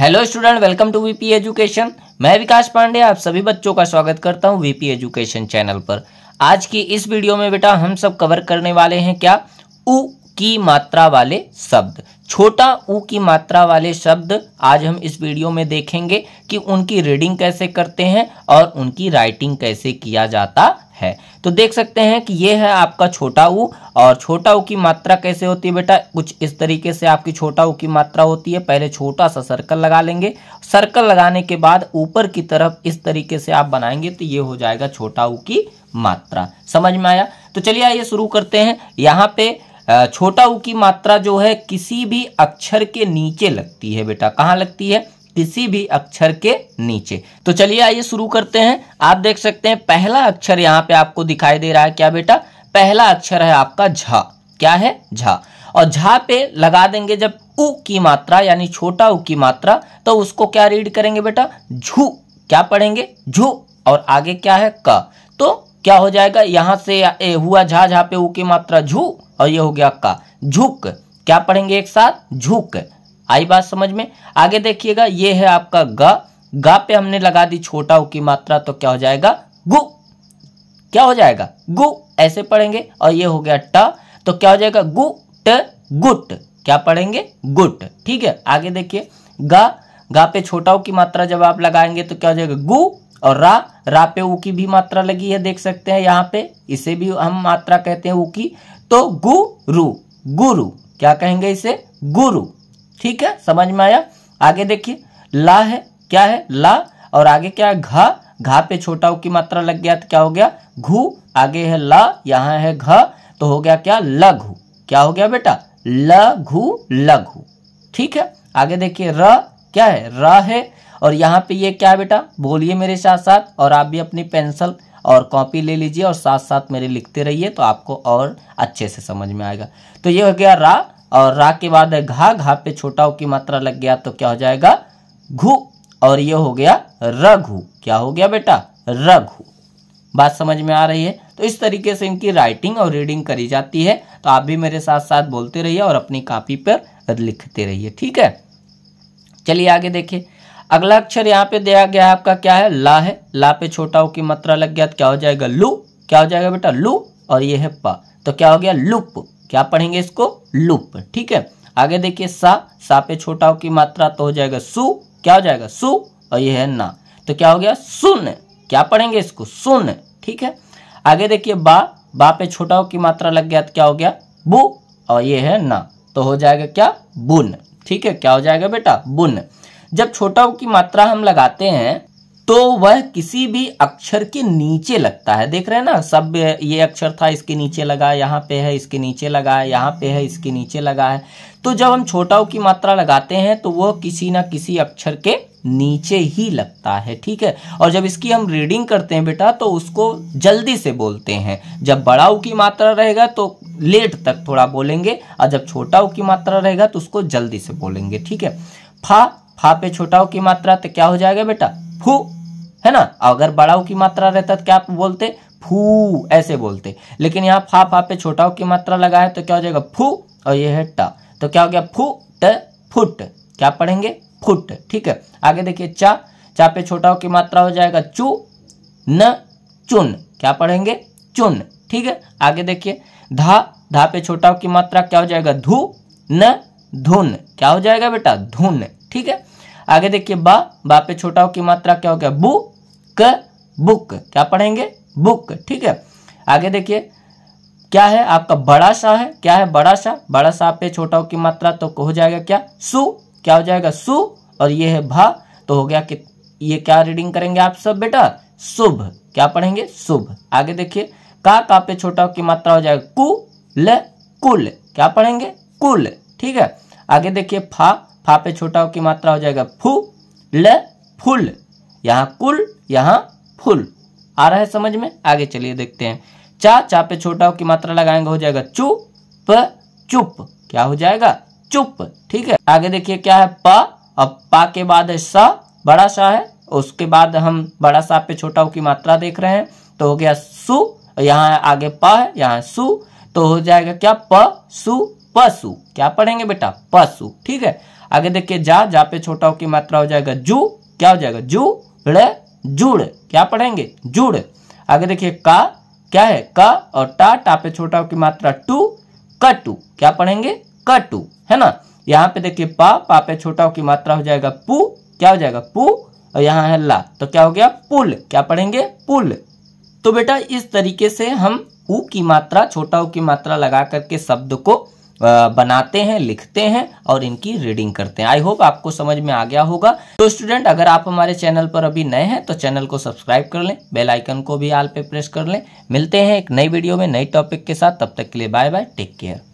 hello student welcome to VP education मैं विकास पांडे आप सभी बच्चों का स्वागत करता हूं वीपी एजुकेशन चैनल पर आज की इस वीडियो में बेटा हम सब कवर करने वाले हैं क्या उ की मात्रा वाले शब्द छोटा ऊ की मात्रा वाले शब्द आज हम इस वीडियो में देखेंगे कि उनकी रीडिंग कैसे करते हैं और उनकी राइटिंग कैसे किया जाता है तो देख सकते हैं कि ये है आपका छोटा ऊ और छोटा ऊ की मात्रा कैसे होती है बेटा कुछ इस तरीके से आपकी छोटा ऊ की मात्रा होती है पहले छोटा सा सर्कल लगा लेंगे सर्कल लगाने के बाद ऊपर की तरफ इस तरीके से आप बनाएंगे तो ये हो जाएगा छोटा ऊ की मात्रा समझ में आया तो चलिए आइए शुरू करते हैं यहाँ पे छोटा ऊ की मात्रा जो है किसी भी अक्षर के नीचे लगती है बेटा कहाँ लगती है किसी भी अक्षर के नीचे तो चलिए आइए शुरू करते हैं आप देख सकते हैं पहला अक्षर यहाँ पे आपको दिखाई दे रहा है क्या बेटा पहला अक्षर है आपका झा क्या है झा और झा पे लगा देंगे जब उ की मात्रा यानी छोटा उ की मात्रा तो उसको क्या रीड करेंगे बेटा झू क्या पढ़ेंगे झू और आगे क्या है क तो क्या हो जाएगा यहां से ए हुआ झा झा पे उ की मात्रा झू और ये हो गया का झुक क्या पढ़ेंगे एक साथ झुक आई बात समझ में आगे देखिएगा ये है आपका ग गा पे हमने लगा दी छोटा की मात्रा तो क्या हो जाएगा गु क्या हो जाएगा गु ऐसे पढ़ेंगे और ये हो गया ट तो क्या हो जाएगा गु ट गुट क्या पढ़ेंगे गुट ठीक है आगे देखिए गा गा पे छोटा की मात्रा जब आप लगाएंगे तो क्या हो जाएगा गु और रा रा पे ऊ की भी मात्रा लगी है देख सकते हैं यहाँ पे इसे भी हम मात्रा कहते हैं ऊ की तो गुरु गुरु क्या कहेंगे इसे गुरु ठीक है समझ में आया आगे देखिए ला है क्या है ला और आगे क्या है घा घा पे छोटा की मात्रा लग गया तो क्या हो गया घू आगे है ला यहां है घ तो हो गया क्या लघु क्या हो गया बेटा लघु लघु ठीक है आगे देखिए र क्या है र है और यहाँ पे ये क्या है बेटा बोलिए मेरे साथ साथ और आप भी अपनी पेंसिल और कॉपी ले लीजिए और साथ साथ मेरे लिखते रहिए तो आपको और अच्छे से समझ में आएगा तो ये हो गया रा और रा के बाद है घा घा पे छोटा ओ की मात्रा लग गया तो क्या हो जाएगा घू और ये हो गया रघु क्या हो गया बेटा रघु बात समझ में आ रही है तो इस तरीके से इनकी राइटिंग और रीडिंग करी जाती है तो आप भी मेरे साथ साथ बोलते रहिए और अपनी कापी पर लिखते रहिए ठीक है चलिए आगे देखिए अगला अक्षर यहाँ पे दिया गया है आपका क्या है ला है ला पे छोटा ओ की मात्रा लग गया तो क्या हो जाएगा लू क्या हो जाएगा बेटा लू और ये है पा तो क्या हो गया लुप क्या पढ़ेंगे इसको लुप ठीक है आगे देखिए सा सा पे छोटा की मात्रा तो हो जाएगा सु क्या हो जाएगा सु और ये है ना तो क्या हो गया सुन क्या पढ़ेंगे इसको सुन ठीक है आगे देखिए बा बा पे छोटाओ की मात्रा लग गया तो क्या हो गया बु और ये है ना तो हो जाएगा क्या बुन ठीक है क्या हो जाएगा बेटा बुन जब छोटाओ की मात्रा हम लगाते हैं तो वह किसी भी अक्षर के नीचे लगता है देख रहे हैं ना सब ये अक्षर था इसके नीचे लगा यहाँ पे है इसके नीचे लगा है यहाँ पे है इसके नीचे लगा है तो जब हम छोटाओं की मात्रा लगाते हैं तो वह किसी ना किसी अक्षर के नीचे ही लगता है ठीक है और जब इसकी हम रीडिंग करते हैं बेटा तो उसको जल्दी से बोलते हैं जब बड़ाऊ की मात्रा रहेगा तो लेट तक थोड़ा बोलेंगे और जब छोटाऊ की मात्रा रहेगा तो उसको जल्दी से बोलेंगे ठीक है फा फा पे छोटाऊ की मात्रा तो क्या हो जाएगा बेटा फू है ना अगर बड़ाओ की मात्रा रहता तो क्या आप बोलते फू ऐसे बोलते लेकिन यहाँ फा फा पे छोटाओ की मात्रा लगा है तो क्या हो जाएगा फू और ये है टा तो क्या हो गया फू ट फुट क्या पढ़ेंगे फुट ठीक है आगे देखिए चा चा पे छोटाओ की मात्रा हो जाएगा चू न चुन क्या पढ़ेंगे चुन ठीक है आगे देखिए धा धा पे छोटाओ की मात्रा क्या हो जाएगा धू न धुन क्या हो जाएगा बेटा धुन ठीक है आगे देखिए बा बा पे छोटा की मात्रा क्या हो गया बु क बुक क्या पढ़ेंगे बुक ठीक है आगे देखिए क्या है आपका बड़ा सा है क्या है बड़ा सा बड़ा सा पे छोटा की मात्रा तो हो जाएगा क्या सु क्या हो जाएगा सु और ये है भा तो हो गया कि ये क्या रीडिंग करेंगे आप सब बेटा शुभ क्या पढ़ेंगे शुभ आगे देखिए का का पे छोटा की मात्रा हो जाएगा कु ल कुल क्या पढ़ेंगे कुल ठीक है आगे देखिए फा फा पे छोटा की मात्रा हो जाएगा फू ल फूल यहाँ कुल यहाँ फूल आ रहा है समझ में आगे चलिए देखते हैं चा चा पे छोटा की मात्रा लगाएंगे हो जाएगा चू प चुप क्या हो जाएगा चुप ठीक है आगे देखिए क्या है पा अब पा के बाद है सा बड़ा सा है उसके बाद हम बड़ा सा पे छोटा की मात्रा देख रहे हैं तो हो गया सु यहाँ आगे पा है यहाँ सु तो हो जाएगा क्या प सु पशु क्या पढ़ेंगे बेटा पशु ठीक है आगे देखिए जा जा पे छोटा की मात्रा हो जाएगा जू क्या हो जाएगा जू ड़ जुड़ क्या पढ़ेंगे जुड़ आगे देखिए का क्या है का और टा टा पे छोटा की मात्रा टू कटू क्या पढ़ेंगे कटू है ना यहाँ पे देखिए पा पा पे छोटा की मात्रा हो जाएगा पू क्या हो जाएगा पू और यहाँ है ला तो क्या हो गया पुल क्या पढ़ेंगे पुल तो बेटा इस तरीके से हम ऊ की मात्रा छोटा ऊ की मात्रा लगा करके शब्द को बनाते हैं लिखते हैं और इनकी रीडिंग करते हैं आई होप आपको समझ में आ गया होगा तो स्टूडेंट अगर आप हमारे चैनल पर अभी नए हैं तो चैनल को सब्सक्राइब कर लें बेल आइकन को भी आल पे प्रेस कर लें मिलते हैं एक नई वीडियो में नई टॉपिक के साथ तब तक के लिए बाय बाय टेक केयर